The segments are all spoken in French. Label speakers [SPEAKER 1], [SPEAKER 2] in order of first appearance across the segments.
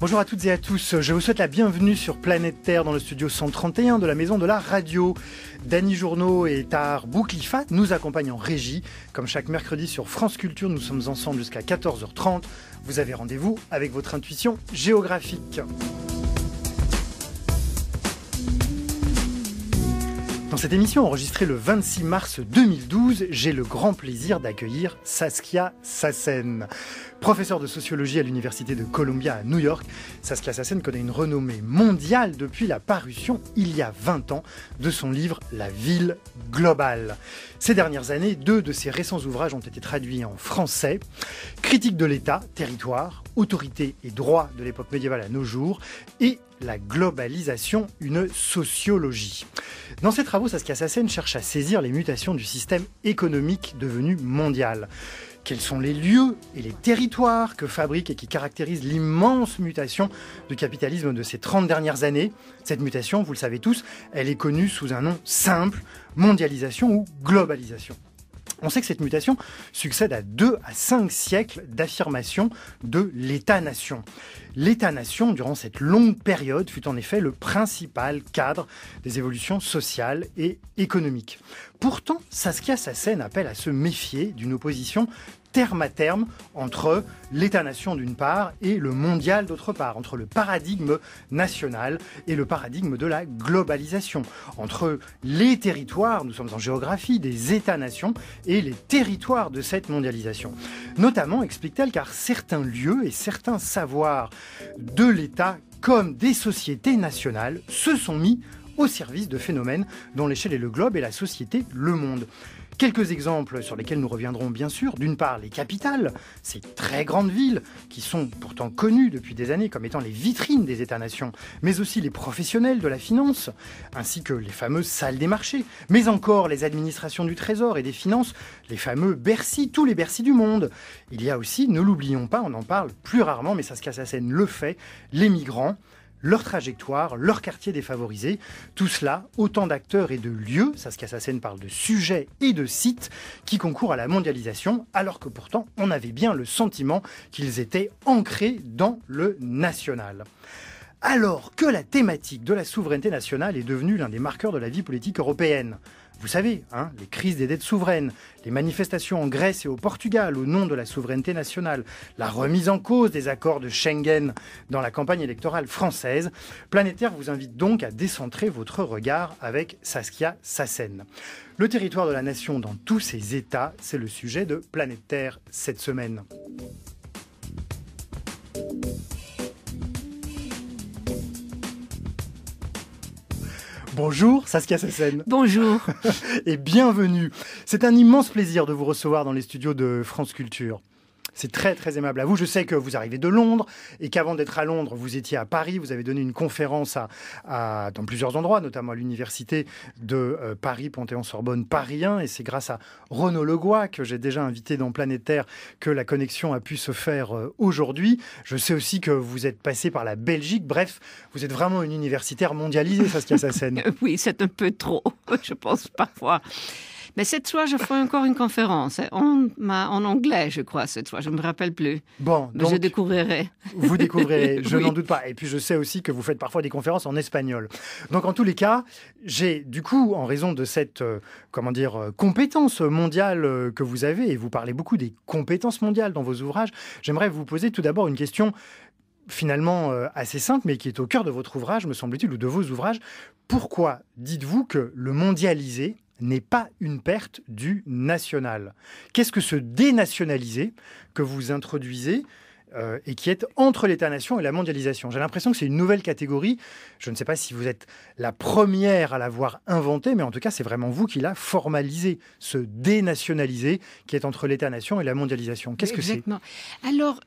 [SPEAKER 1] Bonjour à toutes et à tous, je vous souhaite la bienvenue sur Planète Terre dans le studio 131 de la Maison de la Radio. Dany Journaux et Tahar Bouklifa nous accompagnent en régie. Comme chaque mercredi sur France Culture, nous sommes ensemble jusqu'à 14h30. Vous avez rendez-vous avec votre intuition géographique. Dans cette émission enregistrée le 26 mars 2012, j'ai le grand plaisir d'accueillir Saskia Sassen. Professeure de sociologie à l'Université de Columbia à New York, Saskia Sassen connaît une renommée mondiale depuis la parution, il y a 20 ans, de son livre La ville globale. Ces dernières années, deux de ses récents ouvrages ont été traduits en français. Critique de l'État, territoire, autorité et droit de l'époque médiévale à nos jours, et la globalisation une sociologie. Dans ses travaux, Saskia Sassen cherche à saisir les mutations du système économique devenu mondial. Quels sont les lieux et les territoires que fabrique et qui caractérisent l'immense mutation du capitalisme de ces 30 dernières années Cette mutation, vous le savez tous, elle est connue sous un nom simple, mondialisation ou globalisation. On sait que cette mutation succède à 2 à 5 siècles d'affirmation de l'État-nation. L'État-nation, durant cette longue période, fut en effet le principal cadre des évolutions sociales et économiques. Pourtant, Saskia Sassen appelle à se méfier d'une opposition terme à terme entre l'État-nation d'une part et le mondial d'autre part, entre le paradigme national et le paradigme de la globalisation, entre les territoires, nous sommes en géographie, des États-nations et les territoires de cette mondialisation. Notamment, explique-t-elle, car certains lieux et certains savoirs de l'État comme des sociétés nationales se sont mis au service de phénomènes dont l'échelle est le globe et la société le monde. Quelques exemples sur lesquels nous reviendrons bien sûr. D'une part, les capitales, ces très grandes villes qui sont pourtant connues depuis des années comme étant les vitrines des États-nations, mais aussi les professionnels de la finance, ainsi que les fameuses salles des marchés, mais encore les administrations du Trésor et des finances, les fameux Bercy, tous les Bercy du monde. Il y a aussi, ne l'oublions pas, on en parle plus rarement, mais ça se casse à scène, le fait, les migrants, leur trajectoire, leur quartier défavorisé. Tout cela, autant d'acteurs et de lieux, Saskia Sassen parle de sujets et de sites qui concourent à la mondialisation, alors que pourtant on avait bien le sentiment qu'ils étaient ancrés dans le national. Alors que la thématique de la souveraineté nationale est devenue l'un des marqueurs de la vie politique européenne, vous savez, hein, les crises des dettes souveraines, les manifestations en Grèce et au Portugal au nom de la souveraineté nationale, la remise en cause des accords de Schengen dans la campagne électorale française, Planétaire vous invite donc à décentrer votre regard avec Saskia Sassen. Le territoire de la nation dans tous ses états, c'est le sujet de Planétaire cette semaine. Bonjour Saskia Sassen Bonjour. Et bienvenue. C'est un immense plaisir de vous recevoir dans les studios de France Culture. C'est très très aimable à vous. Je sais que vous arrivez de Londres et qu'avant d'être à Londres, vous étiez à Paris. Vous avez donné une conférence à, dans plusieurs endroits, notamment à l'université de euh, Paris, Panthéon-Sorbonne, Paris Et c'est grâce à Renaud Legois, que j'ai déjà invité dans Planétaire, que la connexion a pu se faire euh, aujourd'hui. Je sais aussi que vous êtes passé par la Belgique. Bref, vous êtes vraiment une universitaire mondialisée, sa scène. oui, c'est un peu trop, je pense parfois.
[SPEAKER 2] Mais cette fois, je fais encore une conférence en, hein. en anglais, je crois, cette fois.
[SPEAKER 1] Je ne me rappelle plus. Bon, donc, je découvrirai. Vous découvrirez, je n'en doute pas. Et puis, je sais aussi que vous faites parfois des conférences en espagnol. Donc, en tous les cas, j'ai du coup, en raison de cette euh, comment dire euh, compétence mondiale euh, que vous avez, et vous parlez beaucoup des compétences mondiales dans vos ouvrages, j'aimerais vous poser tout d'abord une question finalement assez simple, mais qui est au cœur de votre ouvrage, me semble-t-il, ou de vos ouvrages. Pourquoi dites-vous que le mondialisé n'est pas une perte du national. Qu'est-ce que ce dénationalisé que vous introduisez euh, et qui est entre l'État-nation et la mondialisation. J'ai l'impression que c'est une nouvelle catégorie. Je ne sais pas si vous êtes la première à l'avoir inventée, mais en tout cas, c'est vraiment vous qui l'a formalisé, ce dénationalisé qui est entre l'État-nation et la mondialisation. Qu'est-ce que c'est
[SPEAKER 2] Alors,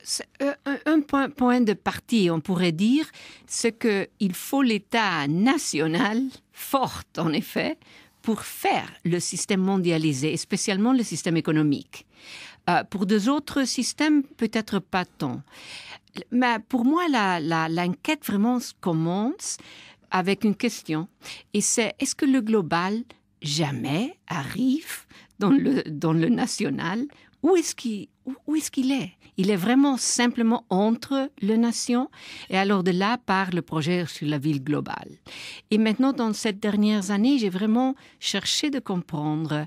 [SPEAKER 2] euh, un point, de partie, on pourrait dire, c'est qu'il faut l'État national, fort en effet, pour faire le système mondialisé, spécialement le système économique. Euh, pour deux autres systèmes, peut-être pas tant. Mais pour moi, l'enquête vraiment commence avec une question, et c'est est-ce que le global jamais arrive dans le, dans le national ou est-ce qu'il où, est-ce qu'il est Il est vraiment simplement entre les nations. Et alors de là part le projet sur la ville globale. Et maintenant, dans ces dernières années, j'ai vraiment cherché de comprendre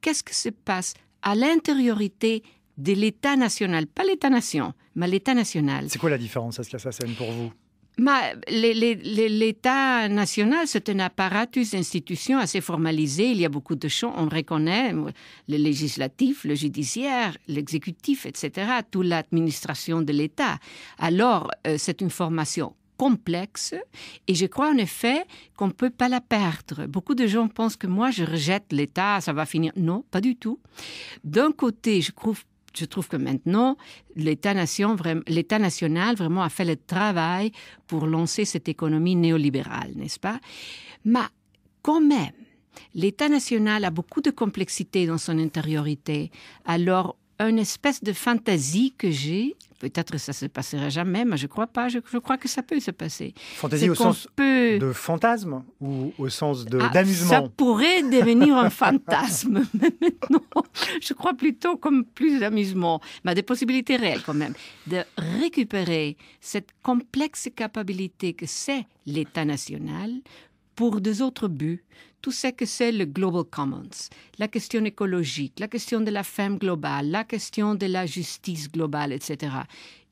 [SPEAKER 2] qu'est-ce qui se passe à l'intériorité de l'État national. Pas l'État-nation, mais l'État national. C'est
[SPEAKER 1] quoi la différence, Est-ce ça Sassen, pour vous
[SPEAKER 2] L'État national, c'est un apparatus institution assez formalisé. Il y a beaucoup de champs, on reconnaît le législatif, le judiciaire, l'exécutif, etc., toute l'administration de l'État. Alors, euh, c'est une formation complexe et je crois en effet qu'on ne peut pas la perdre. Beaucoup de gens pensent que moi je rejette l'État, ça va finir. Non, pas du tout. D'un côté, je trouve je trouve que maintenant, létat national vraiment a fait le travail pour lancer cette économie néolibérale, n'est-ce pas Mais quand même, l'État national a beaucoup de complexité dans son intériorité. Alors, une espèce de fantaisie que j'ai, Peut-être ça se passera jamais, mais je crois pas. Je, crois que ça peut se passer. Fantaisie au sens
[SPEAKER 1] de fantasme ou au sens ah, d'amusement Ça
[SPEAKER 2] pourrait devenir un fantasme, mais maintenant, je crois plutôt comme plus d'amusement, mais des possibilités réelles quand même, de récupérer cette complexe capacité que c'est l'État national pour des autres buts, tout ce que c'est le Global Commons, la question écologique, la question de la femme globale, la question de la justice globale, etc.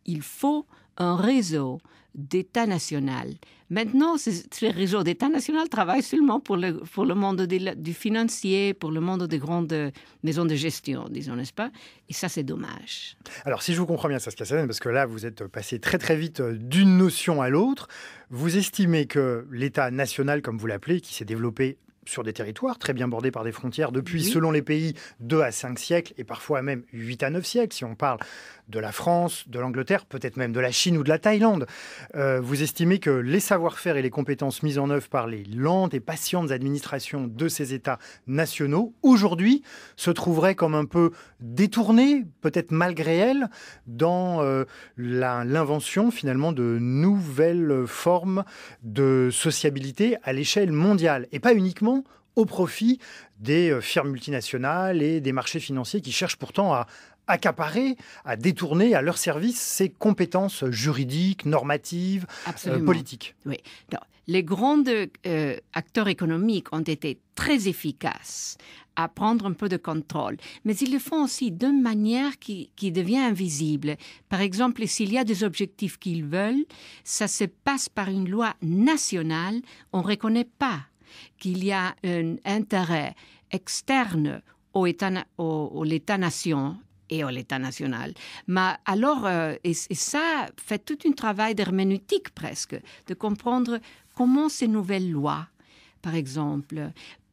[SPEAKER 2] Il faut un réseau d'État national. Maintenant, ce, réseaux réseau d'État national travaille seulement pour le, pour le monde du financier, pour le monde des grandes maisons de gestion, disons, n'est-ce pas Et ça, c'est dommage.
[SPEAKER 1] Alors, si je vous comprends bien, Saskasanen, parce que là, vous êtes passé très très vite euh, d'une notion à l'autre, vous estimez que l'État national, comme vous l'appelez, qui s'est développé sur des territoires très bien bordés par des frontières depuis, selon les pays, 2 à 5 siècles et parfois même 8 à 9 siècles, si on parle de la France, de l'Angleterre, peut-être même de la Chine ou de la Thaïlande. Euh, vous estimez que les savoir-faire et les compétences mises en œuvre par les lentes et patientes administrations de ces États nationaux, aujourd'hui, se trouveraient comme un peu détournées, peut-être malgré elles, dans euh, l'invention finalement de nouvelles formes de sociabilité à l'échelle mondiale, et pas uniquement au profit des euh, firmes multinationales et des marchés financiers qui cherchent pourtant à accaparer, à détourner à leur service ces compétences juridiques, normatives, euh, politiques.
[SPEAKER 2] Oui. Les grands euh, acteurs économiques ont été très efficaces à prendre un peu de contrôle, mais ils le font aussi d'une manière qui devient invisible. Par exemple, s'il y a des objectifs qu'ils veulent, ça se passe par une loi nationale, on ne reconnaît pas qu'il y a un intérêt externe au, état, l'État-nation et à l'État national. Mais alors, euh, et, ça fait tout un travail d'herméneutique presque, de comprendre comment ces nouvelles lois, par exemple,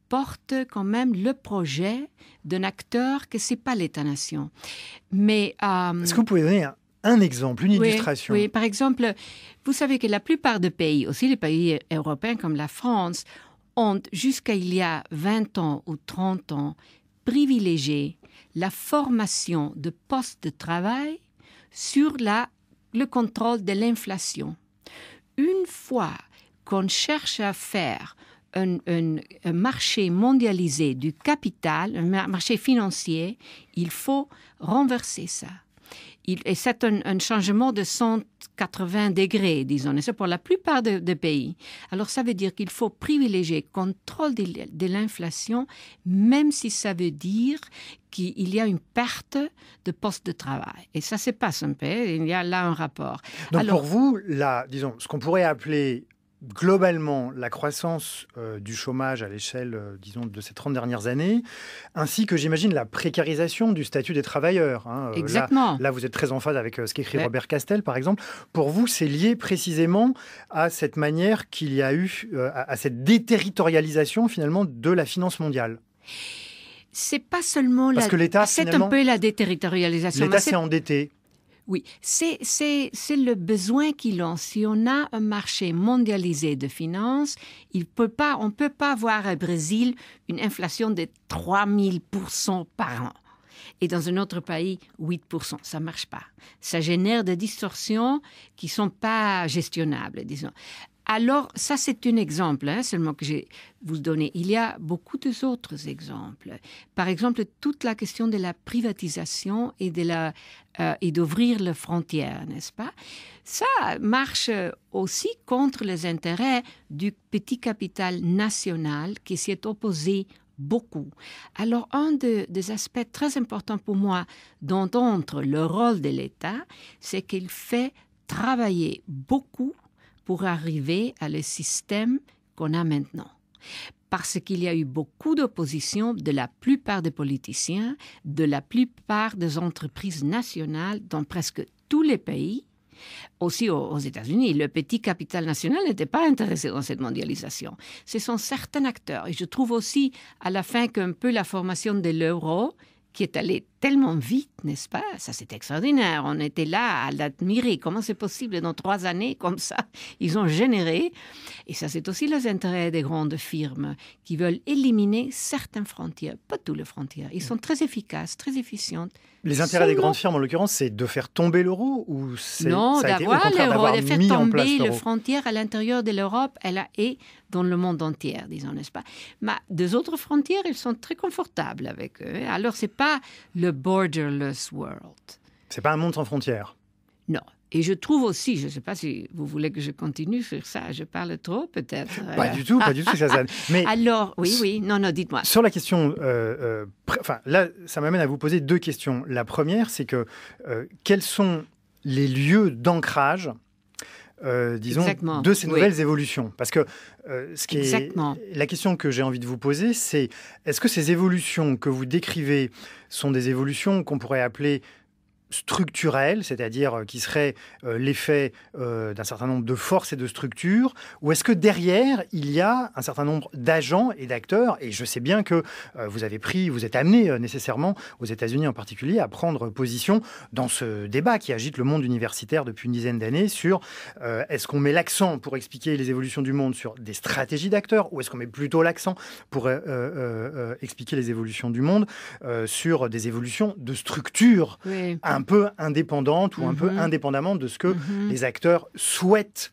[SPEAKER 2] portent quand même le projet d'un acteur que n'est pas l'État-nation. Mais euh, est-ce que vous pouvez
[SPEAKER 1] donner un, exemple, une illustration Oui, par
[SPEAKER 2] exemple, vous savez que la plupart des pays, aussi les pays européens comme la France, ont, jusqu'à il y a 20 ans ou 30 ans, privilégié la formation de postes de travail sur la, le contrôle de l'inflation. Une fois qu'on cherche à faire un, un, marché mondialisé du capital, un marché financier, il faut renverser ça. Il, et c'est un, changement de, centre. 80 degrés, disons, et c'est pour la plupart des de pays. Alors ça veut dire qu'il faut privilégier contrôle de, l'inflation, même si ça veut dire qu'il y a une perte de postes de travail. Et ça se passe un peu, il y a là un rapport.
[SPEAKER 1] Donc Alors, pour vous, là, disons, ce qu'on pourrait appeler globalement la croissance euh, du chômage à l'échelle, euh, disons, de ces 30 dernières années, ainsi que j'imagine la précarisation du statut des travailleurs. Hein, euh, Exactement. Là, vous êtes très en phase avec ce qu'écrit Robert Castel, par exemple. Pour vous, c'est lié précisément à cette manière qu'il y a eu, à, cette déterritorialisation finalement de la finance mondiale
[SPEAKER 2] c'est pas seulement Parce que l'État, c'est un peu la déterritorialisation. L'État s'est endetté. Oui, c'est le besoin qu'ils ont. Si on a un marché mondialisé de finances, il peut pas, on ne peut pas avoir au Brésil une inflation de 3000 par an. Et dans un autre pays, 8%. Ça marche pas. Ça génère des distorsions qui sont pas gestionnables, disons. Alors, ça, c'est un exemple hein, seulement que j'ai vous donner. Il y a beaucoup d'autres exemples. Par exemple, toute la question de la privatisation et de la euh, et d'ouvrir les frontières, n'est-ce pas Ça marche euh, aussi contre les intérêts du petit capital national qui s'y est opposé beaucoup. Alors, un des aspects très importants pour moi dont entre le rôle de l'État, c'est qu'il fait travailler beaucoup pour arriver à le système qu'on a maintenant. Parce qu'il y a eu beaucoup d'opposition de la plupart des politiciens, de la plupart des entreprises nationales dans presque tous les pays, aussi aux, États-Unis. Le petit capital national n'était pas intéressé dans cette mondialisation. Ce sont certains acteurs. Et je trouve aussi à la fin qu'un peu la formation de l'euro, qui est allée tellement vite, n'est-ce pas Ça, c'est extraordinaire. On était là à l'admirer. Comment c'est possible dans trois années comme ça Ils ont généré. Et ça, c'est aussi les intérêts des grandes firmes qui veulent éliminer certaines frontières, pas toutes les frontières. Ils sont très efficaces, très efficientes.
[SPEAKER 1] Les intérêts des grandes firmes, en l'occurrence, c'est de faire tomber l'euro ou c'est non d'avoir l'euro, de faire tomber les
[SPEAKER 2] frontières à l'intérieur de l'Europe, elle a et dans le monde entier, disons, n'est-ce pas Mais des autres frontières, ils sont très confortables avec eux. Hein. Alors, c'est pas le Borderless World.
[SPEAKER 1] C'est pas un monde sans frontières.
[SPEAKER 2] Non. Et je trouve aussi, je ne sais pas si vous voulez que je continue sur ça, je parle trop peut-être. Pas du tout, pas du tout,
[SPEAKER 1] Mais Alors, oui, oui,
[SPEAKER 2] non, non, dites-moi. Sur
[SPEAKER 1] la question, euh, euh, enfin là, ça m'amène à vous poser deux questions. La première, c'est que euh, quels sont les lieux d'ancrage euh, disons, de ces nouvelles évolutions. Parce que euh, ce qui la question que j'ai envie de vous poser, c'est est-ce que ces évolutions que vous décrivez sont des évolutions qu'on pourrait appeler structurel, c'est-à-dire euh, qui serait euh, l'effet euh, d'un certain nombre de forces et de structures, ou est-ce que derrière, il y a un certain nombre d'agents et d'acteurs Et je sais bien que vous avez pris, vous êtes amené nécessairement, aux États-Unis en particulier, à prendre position dans ce débat qui agite le monde universitaire depuis une dizaine d'années sur est-ce qu'on met l'accent pour expliquer les évolutions du monde sur des stratégies d'acteurs, ou est-ce qu'on met plutôt l'accent pour expliquer les évolutions du monde sur des évolutions de structures un peu indépendante ou un peu mhm. indépendamment de ce que mhm. les acteurs souhaitent.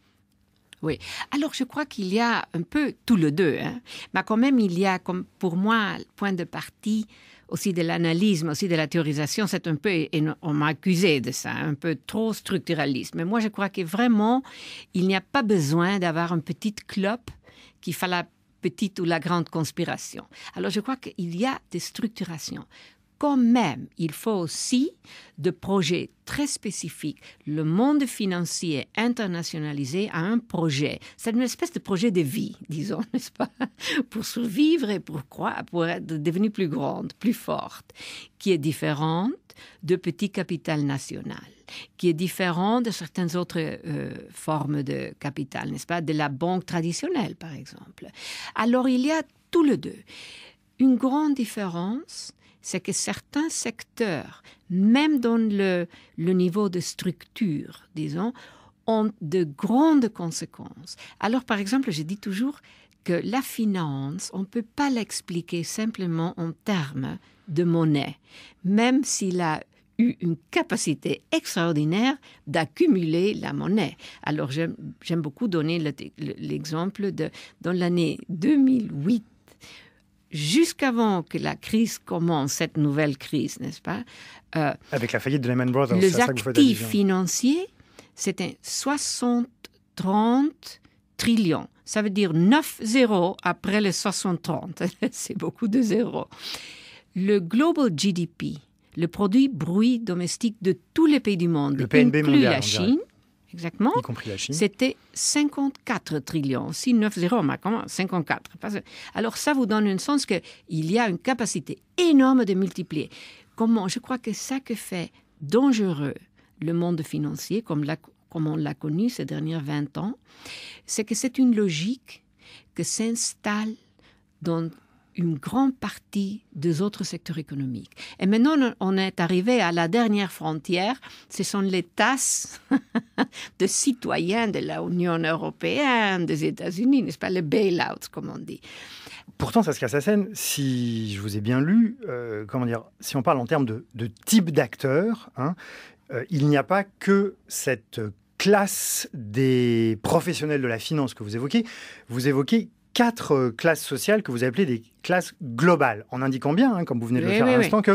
[SPEAKER 1] Oui. Alors,
[SPEAKER 2] je crois qu'il y a un peu tous les deux. Hein. Mais quand même, il y a, pour moi, point de partie aussi de l'analyse, aussi de la théorisation. C'est un peu, et on m'a accusé de ça, un peu trop structuraliste. Mais moi, je crois que vraiment, il n'y a pas besoin d'avoir un petit clope qui fait la petite ou la grande conspiration. Alors, je crois qu'il y a des structurations quand même, il faut aussi de projets très spécifiques. Le monde financier internationalisé a un projet. C'est une espèce de projet de vie, disons, n'est-ce pas Pour survivre et pour, pour être, devenue plus grande, plus forte, qui est différente de petit capital national qui est différent de certaines autres euh, formes de capital, n'est-ce pas, de la banque traditionnelle, par exemple. Alors, il y a tous les deux une grande différence c'est que certains secteurs, même dans le, niveau de structure, disons, ont de grandes conséquences. Alors, par exemple, je dis toujours que la finance, on ne peut pas l'expliquer simplement en termes de monnaie, même s'il a eu une capacité extraordinaire d'accumuler la monnaie. Alors j'aime beaucoup donner l'exemple de dans l'année 2008 jusqu'avant que la crise commence, cette nouvelle crise, n'est-ce pas euh,
[SPEAKER 1] Avec la faillite de Lehman Brothers. Les actifs
[SPEAKER 2] financiers, c'était 60, 30 trillions. Ça veut dire 9 zéros après les 60, 30. C'est beaucoup de zéros. Le global GDP, le produit bruit domestique de tous les pays du monde, le PNB mondial, la Chine, exactement. Y compris la Chine. C'était 54 trillions, 690, mais comment 54. Alors ça vous donne un sens qu'il y a une capacité énorme de multiplier. Comment Je crois que ça que fait dangereux le monde financier, comme, la, comme on l'a connu ces dernières 20 ans, c'est que c'est une logique que s'installe dans une grande partie des autres secteurs économiques. Et maintenant, on est arrivé à la dernière frontière. Ce sont les tasses de citoyens de l'Union européenne, des États-Unis, n'est-ce pas, les bail comme on dit.
[SPEAKER 1] Pourtant, Saskia scène. si je vous ai bien lu, euh, comment dire, si on parle en termes de, type d'acteur, hein, euh, il n'y a pas que cette classe des professionnels de la finance que vous évoquez. Vous évoquez quatre euh, classes sociales que vous appelez des classes globales, en indiquant bien, hein, comme vous venez de le faire à l'instant, qu'il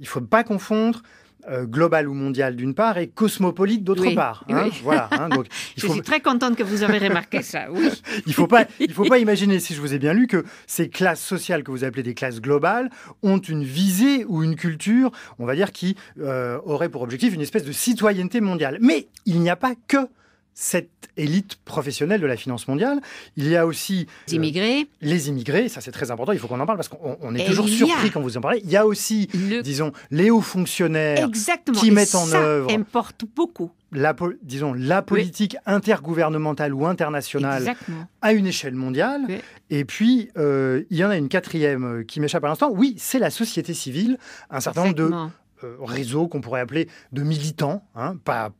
[SPEAKER 1] ne faut pas confondre euh, global ou mondial d'une part et cosmopolite d'autre part. Hein. Hein, je suis très
[SPEAKER 2] contente que vous avez remarqué ça.
[SPEAKER 1] il faut faut pas imaginer, si je vous ai bien lu, que ces classes sociales que vous appelez des classes globales ont une visée ou une culture, on va dire, qui euh, aurait pour objectif une espèce de citoyenneté mondiale. Mais il n'y a pas que cette élite professionnelle de la finance mondiale. Il y a aussi les euh, immigrés. les immigrés, ça c'est très important, il faut qu'on en parle parce qu'on est toujours surpris quand vous en parlez. Il y a aussi, disons, les hauts fonctionnaires qui mettent en œuvre. importe beaucoup. La, disons, la politique intergouvernementale ou internationale à une échelle mondiale. Et puis, euh, il y en a une quatrième euh, qui m'échappe à l'instant. Oui, c'est la société civile, un certain nombre de réseaux qu'on pourrait appeler de militants, hein, pas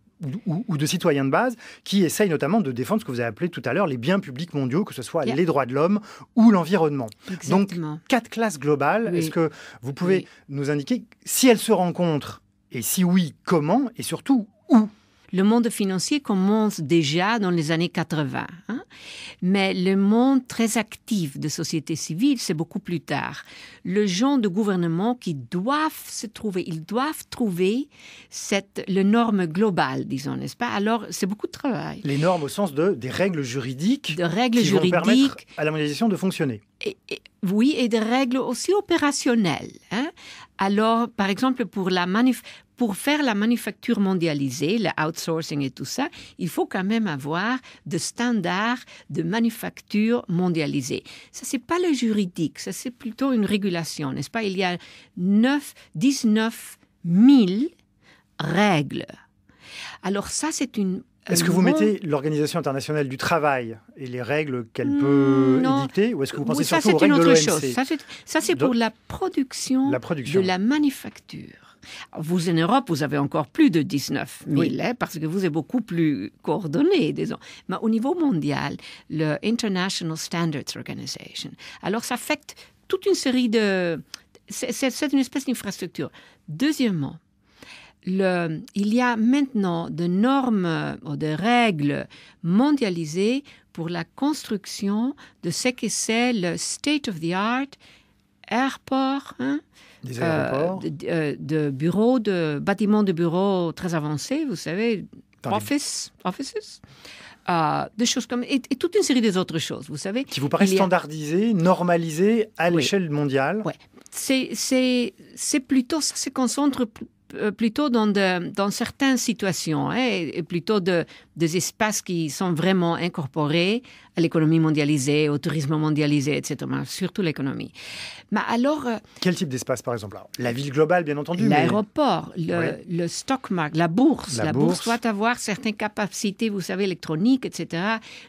[SPEAKER 1] ou, de citoyens de base qui essayent notamment de défendre ce que vous avez appelé tout à l'heure les biens publics mondiaux, que ce soit les droits de l'homme ou l'environnement. Donc, quatre classes globales. Est-ce que vous pouvez nous indiquer si elles se rencontrent et si oui, comment et surtout où
[SPEAKER 2] le monde financier commence déjà dans les années 80, hein. mais le monde très actif de société civile, c'est beaucoup plus tard. Le genre de gouvernement qui doivent se trouver, ils doivent trouver cette, le norme globale, disons, n'est-ce pas Alors, c'est beaucoup de travail.
[SPEAKER 1] Les normes au sens de des règles juridiques, règles qui juridiques, vont permettre à la mondialisation de fonctionner.
[SPEAKER 2] oui, et des règles aussi opérationnelles. Hein. Alors, par exemple, pour la manif pour faire la manufacture mondialisée, le outsourcing et tout ça, il faut quand même avoir de standards de manufacture mondialisée. Ça, c'est pas le juridique, ça, c'est plutôt une régulation, n'est-ce pas? Il y a 9, 19 000 règles. Alors ça, c'est une est-ce que vous mettez
[SPEAKER 1] l'Organisation internationale du travail et les règles qu'elle mm, peut non. édicter ou est-ce que vous pensez ça, surtout aux règles de l'OMC
[SPEAKER 2] Ça, c'est pour la production, la production, de la manufacture. Vous, en Europe, vous avez encore plus de 19 000, hein, parce que vous êtes beaucoup plus coordonnés, disons. Mais au niveau mondial, le International Standards Organization, alors ça affecte toute une série de... C'est une espèce d'infrastructure. Deuxièmement, le, il y a maintenant des normes ou euh, des règles mondialisées pour la construction de ce que c'est le state of the art airport, hein, des euh, euh, De, bureaux, de bâtiments de bureaux très avancés, vous savez, offices, offices. Euh, des choses comme et, toute une série des
[SPEAKER 1] autres choses, vous savez. Qui vous paraît standardisé, normalisées normalisé à l'échelle mondiale. Oui.
[SPEAKER 2] C'est plutôt ça se concentre plutôt dans, dans certaines situations, hein, et plutôt de, des espaces qui sont vraiment incorporés l'économie mondialisée, au tourisme mondialisé, etc. Surtout l'économie. Mais alors. Euh,
[SPEAKER 1] Quel type d'espace, par exemple La ville globale, bien entendu. L'aéroport,
[SPEAKER 2] le, le, stock market, la bourse. La, bourse. doit avoir certaines capacités, vous savez, électroniques, etc.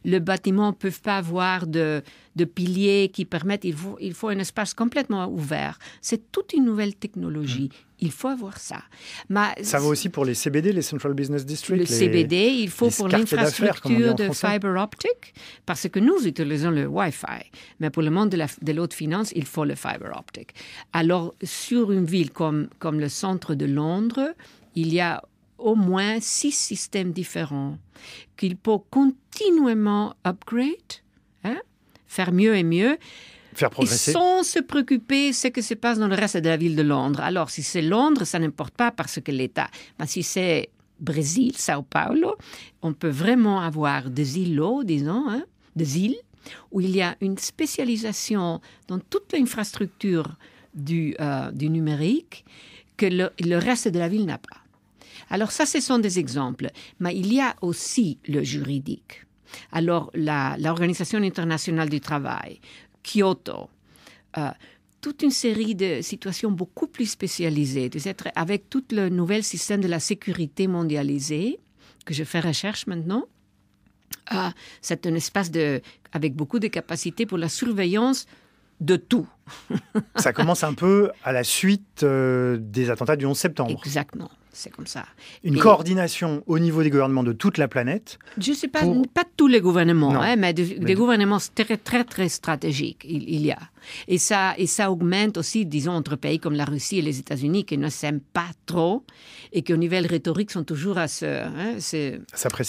[SPEAKER 2] Le bâtiment ne peut pas avoir de, de piliers qui permettent. Il faut, il faut un espace complètement ouvert. C'est toute une nouvelle technologie. Mm. Il faut avoir ça. Mais, ça vaut
[SPEAKER 1] aussi pour les CBD, les Central Business District. Le les, CBD,
[SPEAKER 2] il faut pour l'infrastructure de fiber optique parce parce que nous utilisons le Wi-Fi. Mais pour le monde de, la, de finance, il faut le fibre optique. Alors, sur une ville comme, comme le centre de Londres, il y a au moins six systèmes différents qu'il faut continuellement upgrade, hein, faire mieux et mieux. sans se préoccuper de ce qui se passe dans le reste de la ville de Londres. Alors, si c'est Londres, ça n'importe pas parce que l'État. Mais ben, si c'est Brésil, Sao Paulo, on peut vraiment avoir des îlots, disons, hein, des îles, où il y a une spécialisation dans toute l'infrastructure du, euh, du, numérique que le, reste de la ville n'a pas. Alors ça, ce sont des exemples, mais il y a aussi le juridique. Alors l'Organisation internationale du travail, Kyoto, euh, toute une série de situations beaucoup plus spécialisées, avec tout le nouvel système de la sécurité mondialisée, que je fais recherche maintenant, c'est un espace de, avec beaucoup de capacités pour la surveillance de tout.
[SPEAKER 1] ça commence un peu à la suite euh, des attentats du 11 septembre. Exactement. C'est comme ça. Une coordination au niveau des gouvernements de toute la planète. Je ne sais pas, pas tous les gouvernements, hein, mais, des
[SPEAKER 2] gouvernements très, très, stratégiques, il y a. Et ça, et ça augmente aussi, disons, entre pays comme la Russie et les États-Unis qui ne s'aiment pas trop et qui, au niveau rhétorique, sont toujours à se, hein,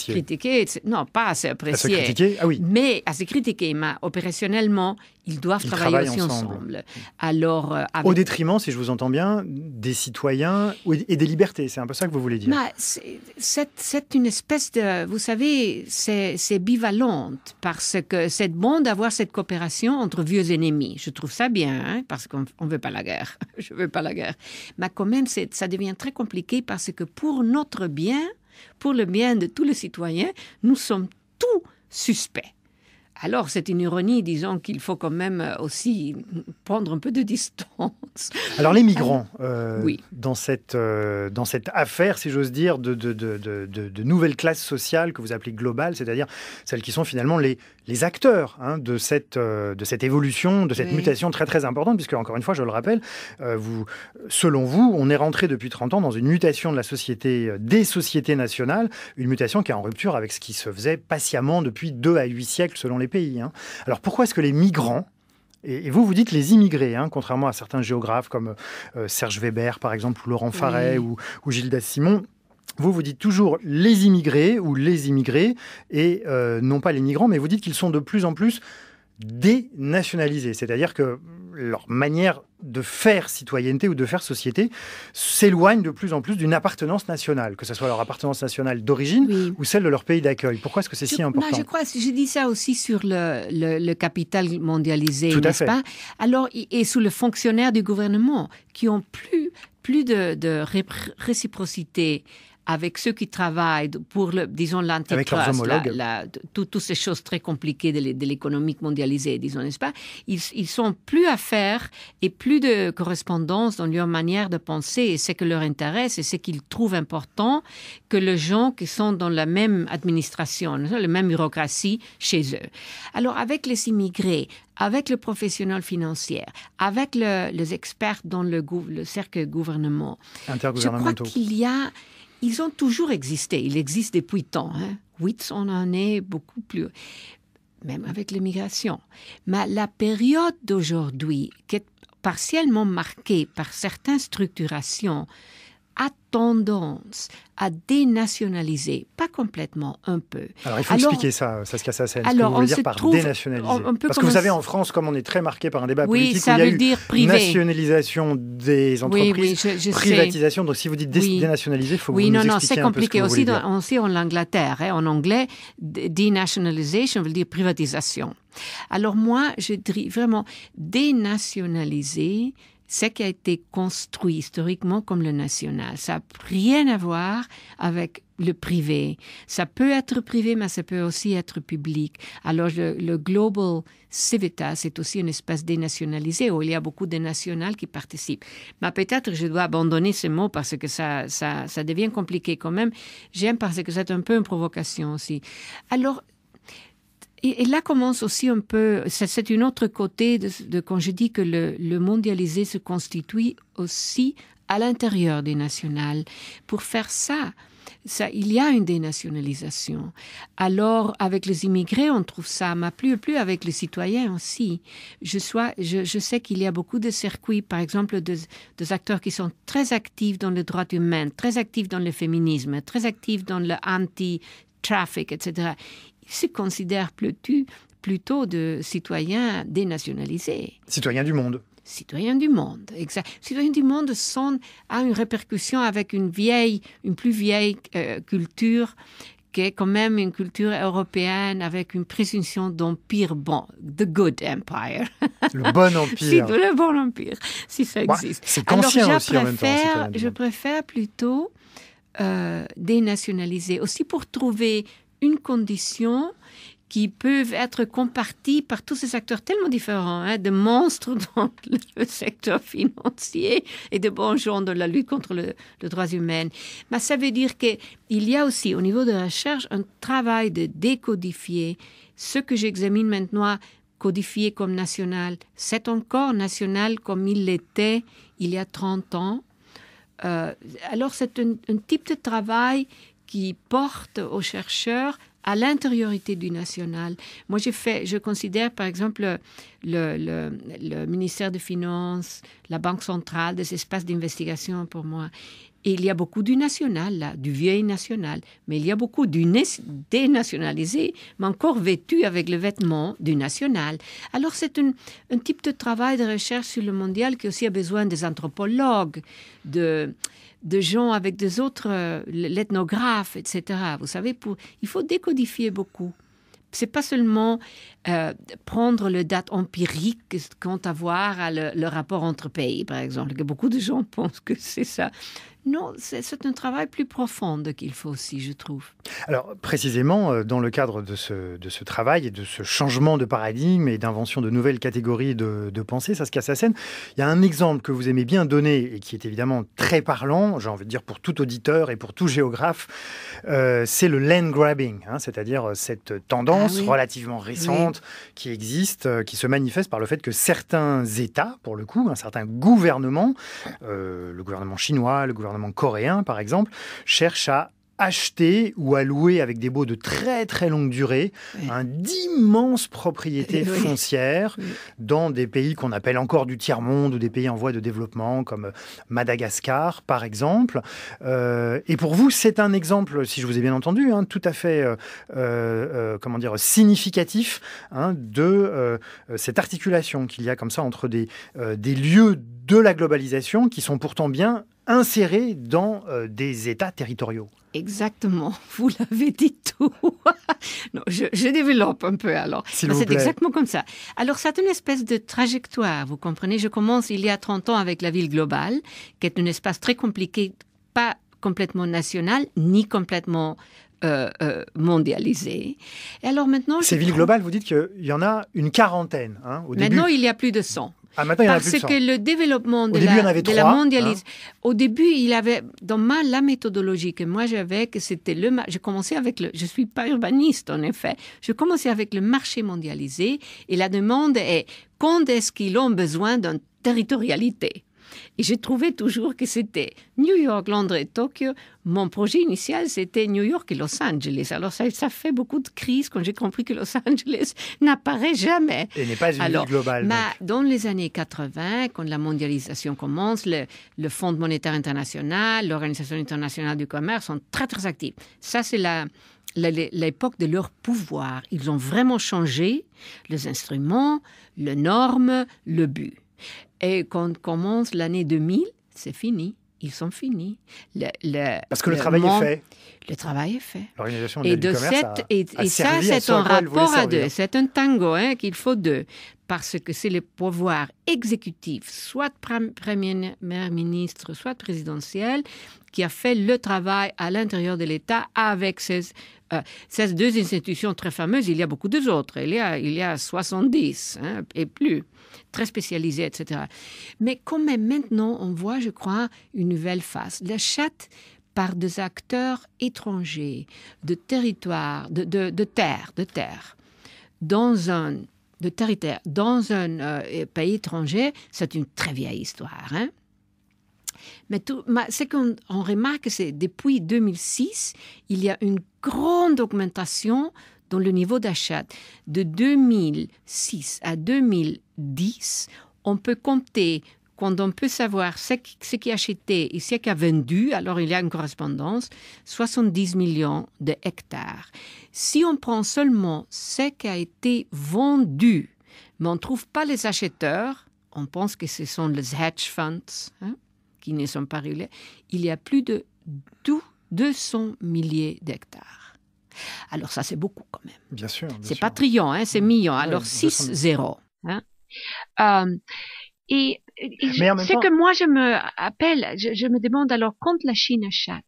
[SPEAKER 2] Critiquer, non, pas à se critiquer, ah Mais à se critiquer, mais opérationnellement, ils doivent travailler aussi ensemble. Alors, euh, Au détriment,
[SPEAKER 1] si je vous entends bien, des citoyens et des libertés, c'est un peu ça que vous voulez dire. Bah,
[SPEAKER 2] c'est une espèce de, vous savez, c'est bivalente parce que c'est bon d'avoir cette coopération entre vieux ennemis je trouve ça bien, hein, parce qu'on ne veut pas la guerre. je ne veux pas la guerre. Mais quand même, ça devient très compliqué parce que pour notre bien, pour le bien de tous les citoyens, nous sommes tous suspects. Alors, c'est une ironie, disons qu'il faut quand même euh, aussi prendre un peu de distance.
[SPEAKER 1] Alors, les migrants, euh, euh, oui. dans, cette, dans cette affaire, si j'ose dire, de de, de, nouvelles classes sociales que vous appelez globales, c'est-à-dire celles qui sont finalement les, les acteurs hein, euh, de, cette, évolution, de cette mutation très très importante, puisque encore une fois, je le rappelle, euh, selon vous, on est rentré depuis 30 ans dans une mutation de la société, euh, des sociétés nationales, une mutation qui est en rupture avec ce qui se faisait patiemment depuis 2 à 8 siècles selon les pays. Hein. Alors pourquoi est-ce que les migrants et, vous, vous dites les immigrés, hein, contrairement à certains géographes comme Serge Weber, par exemple, ou Laurent Faret, ou, ou Gildas Simon. Vous, vous dites toujours les immigrés ou les immigrés, et euh, non pas les migrants, mais vous dites qu'ils sont de plus en plus dénationalisés, c'est-à-dire que leur manière de faire citoyenneté ou de faire société s'éloigne de plus en plus d'une appartenance nationale, que ce soit leur appartenance nationale d'origine ou celle de leur pays d'accueil. Pourquoi est-ce que c'est si important non, Je crois,
[SPEAKER 2] j'ai dit ça aussi sur le, le, capital mondialisé, n'est-ce pas Alors, et sous le fonctionnaire du gouvernement, qui ont plus, plus de, de réciprocité avec ceux qui travaillent pour, le, disons, l'antitrust, toutes ces choses très compliquées de l'économie mondialisée, disons, n'est-ce pas ils, ils sont plus à faire et plus de correspondance dans leur manière de penser et ce que leur intéresse et ce qu'ils trouvent important que les gens qui sont dans la même administration, la même bureaucratie chez eux. Alors, avec les immigrés, avec le professionnel financier, avec les experts dans le, le cercle gouvernement, je crois qu'il y a ils ont toujours existé. Ils existent depuis tant. Hein. on en est beaucoup plus. Même avec l'immigration. Mais la période d'aujourd'hui, qui est partiellement marquée par certaines structurations, a tendance à dénationaliser, pas complètement, un peu. Alors il faut expliquer
[SPEAKER 1] ça, ça se casse Alors, que vous on dire par dénationaliser. Parce que vous savez, en France, comme on est très marqué par un débat politique, ça où il y a veut eu privé. nationalisation des entreprises, oui, oui, je, privatisation. Donc si vous dites dénationaliser, il faut que vous nous non, non, c'est compliqué un peu ce que aussi, voulez dire.
[SPEAKER 2] compliqué aussi en Angleterre, hein, en anglais, dénationalisation veut dire privatisation. Alors moi, je dirais vraiment dénationaliser ce qui a été construit historiquement comme le national. Ça n'a rien à voir avec le privé. Ça peut être privé, mais ça peut aussi être public. Alors le, Global Civitas c'est aussi un espace dénationalisé où il y a beaucoup de nationales qui participent. Mais peut-être je dois abandonner ce mot parce que ça, ça, ça devient compliqué quand même. J'aime parce que c'est un peu une provocation aussi. Alors et, là commence aussi un peu, c'est une autre côté de, quand je dis que le, mondialisé se constitue aussi à l'intérieur des nationales. Pour faire ça, ça, il y a une dénationalisation. Alors, avec les immigrés, on trouve ça, mais plus plus avec les citoyens aussi. Je, sois, je, sais qu'il y a beaucoup de circuits, par exemple, des, des, acteurs qui sont très actifs dans le droit humain, très actifs dans le féminisme, très actifs dans le anti-traffic, etc se considèrent plutôt, plutôt de citoyens dénationalisés.
[SPEAKER 1] Citoyens du monde.
[SPEAKER 2] Citoyens du monde, exact. Citoyens du monde sont, à une répercussion avec une vieille, une plus vieille euh, culture qui est quand même une culture européenne avec une présomption d'empire bon, the good empire.
[SPEAKER 1] Le bon empire. si, le
[SPEAKER 2] bon empire, si ça existe. c'est Alors, aussi en même temps. Je préfère plutôt euh, dénationaliser, aussi pour trouver une condition qui peuvent être comparties par tous ces acteurs tellement différents, hein, de monstres dans le secteur financier et de bons gens dans la lutte contre le, droits humains. Mais bah, ça veut dire qu'il y a aussi au niveau de la recherche un travail de décodifier ce que j'examine maintenant codifié comme national. C'est encore national comme il l'était il y a 30 ans. Euh, alors c'est un, un type de travail qui porte aux chercheurs à l'intériorité du national. Moi, j'ai fait, je considère par exemple le ministère des Finances, la Banque centrale, des espaces d'investigation pour moi. Et il y a beaucoup du national, là, du vieil national, mais il y a beaucoup du dénationalisé, mais encore vêtu avec le vêtement du national. Alors c'est un, type de travail de recherche sur le mondial qui aussi a besoin des anthropologues, de, gens avec des autres, euh, l'ethnographe, etc. Vous savez, il faut décodifier beaucoup c'est pas seulement euh, prendre le date empirique quant à voir le, rapport entre pays, par exemple, que beaucoup de gens pensent que c'est ça. Non, c'est un travail plus profond qu'il faut aussi, je trouve.
[SPEAKER 1] Alors, précisément, euh, dans le cadre de ce, de ce travail et de ce changement de paradigme et d'invention de nouvelles catégories de, pensée, ça se casse à scène. Il y a un exemple que vous aimez bien donner et qui est évidemment très parlant, j'ai envie de dire pour tout auditeur et pour tout géographe, euh, c'est le land grabbing, hein, c'est-à-dire cette tendance ah relativement récente qui existe, euh, qui se manifeste par le fait que certains États, pour le coup, un certain gouvernement, le gouvernement chinois, le gouvernement gouvernement coréen, par exemple, cherche à acheter ou à louer avec des baux de très très longue durée un d'immenses propriétés foncières dans des pays qu'on appelle encore du tiers-monde ou des pays en voie de développement comme Madagascar par exemple. Euh, et pour vous, c'est un exemple, si je vous ai bien entendu, hein, tout à fait euh, euh, comment dire, significatif hein, de cette articulation qu'il y a comme ça entre des, des lieux de la globalisation qui sont pourtant bien insérés dans euh, des États territoriaux. Exactement,
[SPEAKER 2] vous l'avez dit tout. non, je, développe un peu alors. C'est exactement comme ça. Alors, c'est une espèce de trajectoire, vous comprenez. Je commence il y a 30 ans avec la ville globale, qui est un espace très compliqué, pas complètement national, ni complètement
[SPEAKER 1] euh, euh, mondialisé.
[SPEAKER 2] alors maintenant, Ces villes globales,
[SPEAKER 1] vous dites qu'il y en a une quarantaine. Hein, maintenant, il
[SPEAKER 2] y a plus de 100.
[SPEAKER 1] Parce que
[SPEAKER 2] le développement de, la, mondialisation, hein. au début, il avait dans ma la méthodologie que moi j'avais, que c'était le, je commençais avec le, je suis pas urbaniste en effet, je commençais avec le marché mondialisé et la demande est quand est-ce qu'ils ont besoin d'une territorialité et j'ai trouvé toujours que c'était New York, Londres et Tokyo. Mon projet initial, c'était New York et Los Angeles. Alors ça, fait beaucoup de crises quand j'ai compris que Los Angeles n'apparaît jamais. Et n'est pas une Alors, globale. dans les années 80, quand la mondialisation commence, le, le Fonds monétaire international, l'Organisation internationale du commerce sont très très actifs. Ça, c'est la, l'époque de leur pouvoir. Ils ont vraiment changé les instruments, les normes, le but. Et quand commence l'année 2000, c'est fini. Ils sont finis. Parce que le, travail est fait. Le travail est fait.
[SPEAKER 1] L'organisation et de, commerce et, ça, c'est un rapport à deux. C'est
[SPEAKER 2] un tango hein, qu'il faut deux parce que c'est le pouvoir exécutif, soit premier ministre, soit présidentiel, qui a fait le travail à l'intérieur de l'État avec ces, euh, deux institutions très fameuses. Il y a beaucoup d'autres, il y a, il y a 70 hein, et plus, très spécialisées, etc. Mais quand même maintenant, on voit, je crois, une nouvelle face. La par des acteurs étrangers, de territoire, de, de, de terre, de terre, dans un de dans un euh, pays étranger, c'est une très vieille histoire. Hein. Mais, tout, ce qu'on remarque, c'est depuis 2006, il y a une grande augmentation dans le niveau d'achat. De 2006 à 2010, on peut compter quand on peut savoir ce, qui a acheté et ce qui a vendu, alors il y a une correspondance, 70 millions de hectares. Si on prend seulement ce qui a été vendu, mais on ne trouve pas les acheteurs, on pense que ce sont les hedge funds hein, qui ne sont pas révélés. il y a plus de 200 milliers d'hectares. Alors ça, c'est beaucoup quand
[SPEAKER 1] même. Bien sûr. c'est
[SPEAKER 2] pas trillion, hein, c'est million. Alors 6 0 et, c'est que moi je me appelle, je, me demande alors, quand la Chine achète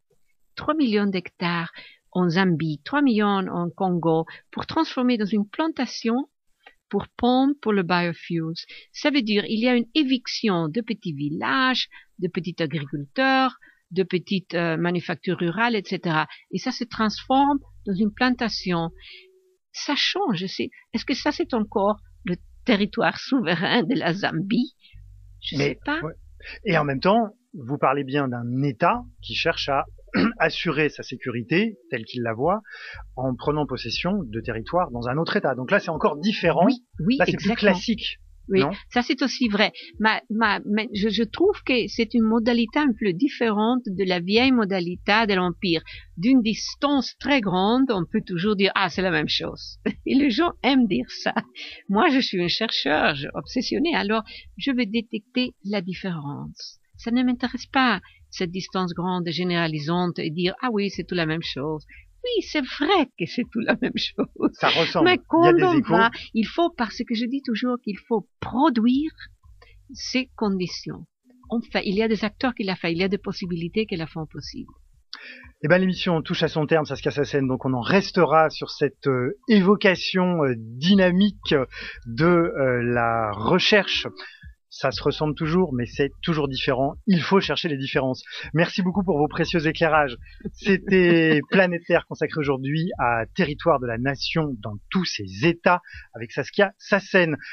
[SPEAKER 2] 3 millions d'hectares en Zambie, 3 millions en Congo, pour transformer dans une plantation pour pompe, pour le biofuels. Ça veut dire il y a une éviction de petits villages, de petits agriculteurs, de petites euh, manufactures rurales, etc. Et ça se transforme dans une plantation. Ça change. Est-ce que ça c'est encore le territoire souverain de la Zambie mais,
[SPEAKER 1] Et en même temps, vous parlez bien d'un État qui cherche à assurer sa sécurité telle qu'il la voit en prenant possession de territoires dans un autre État. Donc là, c'est encore différent. Oui, là, c'est plus classique. Oui,
[SPEAKER 2] ça c'est aussi vrai. mais je, trouve que c'est une modalité un peu différente de la vieille modalité de l'Empire. D'une distance très grande, on peut toujours dire ah c'est la même chose. Et les gens aiment dire ça. Moi je suis un chercheur, je, obsessionné, alors je veux détecter la différence. Ça ne m'intéresse pas cette distance grande, et généralisante et dire ah oui c'est tout la même chose oui, c'est vrai que c'est tout la même chose. Ça ressemble. Mais il y a des on il faut, parce que je dis toujours qu'il faut produire ces conditions. Enfin, il y a des acteurs qui la font, il y a des possibilités qui la font possible.
[SPEAKER 1] Eh bien l'émission touche à son terme, ça se casse Saskia scène, donc on en restera sur cette euh, évocation euh, dynamique de euh, la recherche ça se ressemble toujours, mais c'est toujours différent. Il faut chercher les différences. Merci beaucoup pour vos précieux éclairages. C'était Planétaire consacré aujourd'hui à Territoire de la Nation dans tous ses états avec Saskia Sassen.